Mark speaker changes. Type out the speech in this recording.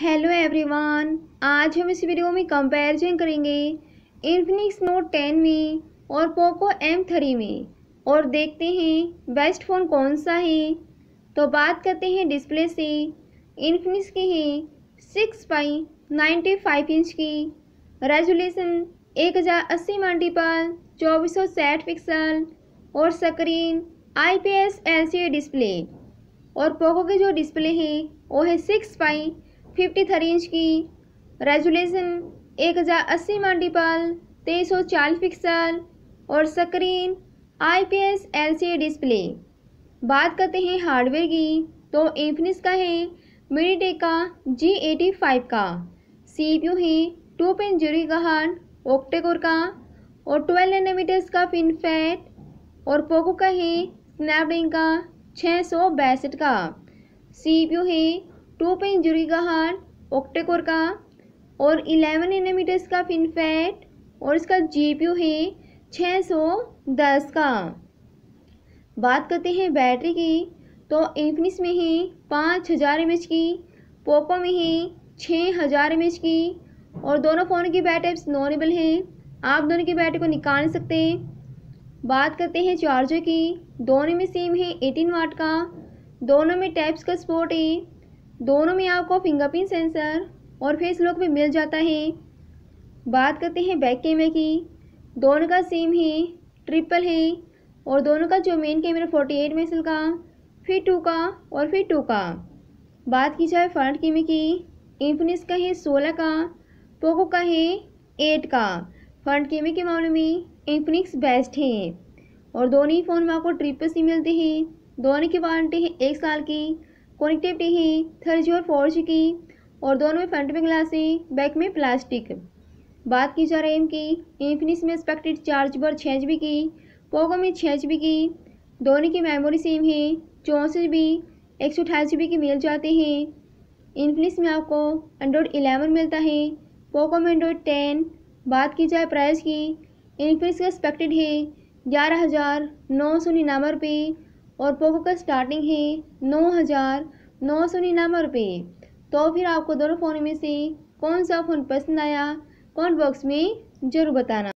Speaker 1: hello everyone आज हम इस वीडियो में कंपैरिजन करेंगे इन्फिनिक्स नोट टेन में और पोको एम थ्री में और देखते हैं बेस्ट फ़ोन कौन सा है तो बात करते हैं डिस्प्ले से इन्फिनिक्स की है six by ninety five inch की रेजोल्यूशन एक हज़ार अस्सी मल्टीपल चौबीस सौ साठ पिक्सल और screen I P S L C display और पोको के जो डिस्प्ले हैं वो है six by fifty three inch की रेजुलेशन एक हज़ार अस्सी मल्टीपल तेईस सौ चालीस पिक्सल और screen I P S L C display बात करते हैं हार्डवेयर की तो इन्फिनिक्स का है मीडिटेक का जी एटी फाइव का सी पी यू है टू पॉइंट जीरो का हार्ड ऑक्टेकोर का और ट्वेल्व नैनोमीटर्स का फिन फैट और पोको का है स्नैपड्रैगन का छः सौ बैसठ का सी पी यू है टू पे इंजुरी का हार्ट ऑक्टेकोर का और इलेवन एनामीटर का फिनफेट और इसका जीपीयू है छः सौ दस का बात करते हैं बैटरी की तो इन्फिनिक्स में है पाँच हज़ार एम की पोको में है छः हज़ार एम की और दोनों फ़ोन की बैटरी नॉर्मल हैं आप दोनों की बैटरी को निकाल नहीं सकते बात करते हैं चार्जर की दोनों में सेम है एटीन वाट का दोनों में टाइप्स का स्पोर्ट है दोनों में आपको फिंगरप्रिंट सेंसर और फेस लॉक भी मिल जाता है बात करते हैं बैक कैमरे की दोनों का सेम है ट्रिपल है और दोनों का जो main camera forty eight megapixel का फिर टू का और फिर टू का बात की जाए फ्रंट कैमरे की इन्फिनिक्स का है सोलह का पोको का है एट का फ्रंट कैमरे के मामले में इंफिनिक्स बेस्ट है और दोनों ही फ़ोन में आपको ट्रिपल सी मिलते हैं दोनों की वारंटी है एक साल की कॉन्क्टिविटी ही जी और फोर जी की और दोनों में फ्रंट में ग्लासी बैक में प्लास्टिक बात की जा रही है इनकी इन्फिनिक्स में एक्सपेक्टेड चार्ज पर छः जी की पोको में छः जी की दोनों की मेमोरी सेम है चौंसठ जी एक सौ अठाईस जी की मिल जाती है इन्फिनिक्स में आपको एंड्रॉयड इलेवन मिलता है पोको में एंड्रॉयड टेन बात की जाए प्राइस की इन्फिनिक्स का एक्सपेक्टेड है ग्यारह हज़ार नौ सौ निन्यानवे रुपये और पोको का स्टार्टिंग है नौ हज़ार नौ सौ निन्यानवे रुपये तो फिर आपको दोनों फ़ोन में से कौन सा फ़ोन पसंद आया कौन बॉक्स में ज़रूर बताना